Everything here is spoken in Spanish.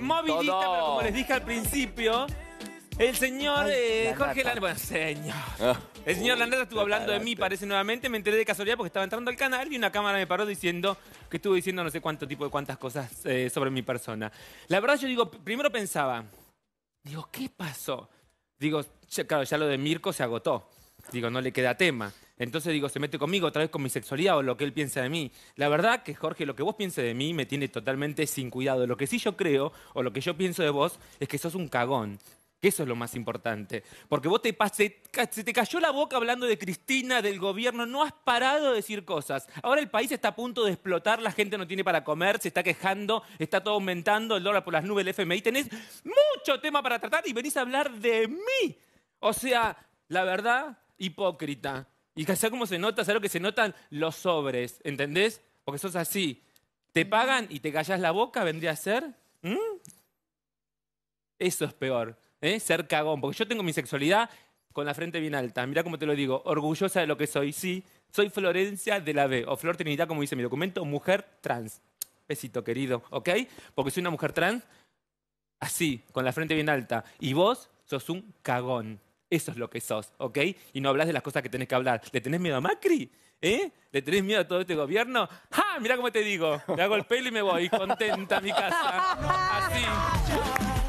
Movilita, pero como les dije al principio, el señor eh, Jorge Landreta, Bueno, señor. Ah. El señor Landeta estuvo hablando de mí, parece nuevamente. Me enteré de casualidad porque estaba entrando al canal y una cámara me paró diciendo que estuvo diciendo no sé cuánto tipo de cuántas cosas eh, sobre mi persona. La verdad, yo digo, primero pensaba, digo, ¿qué pasó? Digo, claro, ya lo de Mirko se agotó. Digo, no le queda tema. Entonces digo, se mete conmigo otra vez con mi sexualidad o lo que él piensa de mí. La verdad que, Jorge, lo que vos pienses de mí me tiene totalmente sin cuidado. Lo que sí yo creo o lo que yo pienso de vos es que sos un cagón. Que eso es lo más importante. Porque vos te se te cayó la boca hablando de Cristina, del gobierno, no has parado de decir cosas. Ahora el país está a punto de explotar, la gente no tiene para comer, se está quejando, está todo aumentando, el dólar por las nubes, el FMI. Tenés mucho tema para tratar y venís a hablar de mí. O sea, la verdad, hipócrita. Y sea como se nota? ¿Sabes lo que se notan? Los sobres, ¿entendés? Porque sos así. ¿Te pagan y te callás la boca? ¿Vendría a ser? Eso es peor, ¿eh? ser cagón. Porque yo tengo mi sexualidad con la frente bien alta. Mirá cómo te lo digo, orgullosa de lo que soy. Sí, soy Florencia de la B, o Flor Trinidad, como dice mi documento, mujer trans. Besito, querido, ¿ok? Porque soy una mujer trans así, con la frente bien alta. Y vos sos un cagón. Eso es lo que sos, ¿ok? Y no hablas de las cosas que tenés que hablar. ¿Le tenés miedo a Macri? ¿Eh? ¿Le tenés miedo a todo este gobierno? ¡Ja! Mirá cómo te digo. Le hago el pelo y me voy. Contenta mi casa. Así.